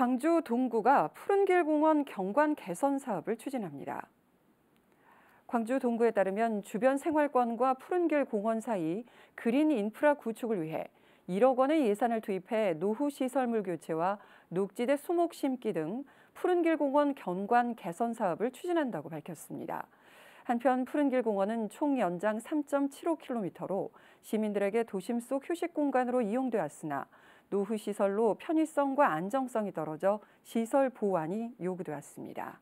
광주 동구가 푸른길 공원 경관 개선 사업을 추진합니다. 광주 동구에 따르면 주변 생활권과 푸른길 공원 사이 그린 인프라 구축을 위해 1억 원의 예산을 투입해 노후 시설물 교체와 녹지대 수목 심기 등 푸른길 공원 경관 개선 사업을 추진한다고 밝혔습니다. 한편 푸른길 공원은 총 연장 3.75km로 시민들에게 도심 속 휴식 공간으로 이용되었으나 노후시설로 편의성과 안정성이 떨어져 시설 보완이 요구되었습니다.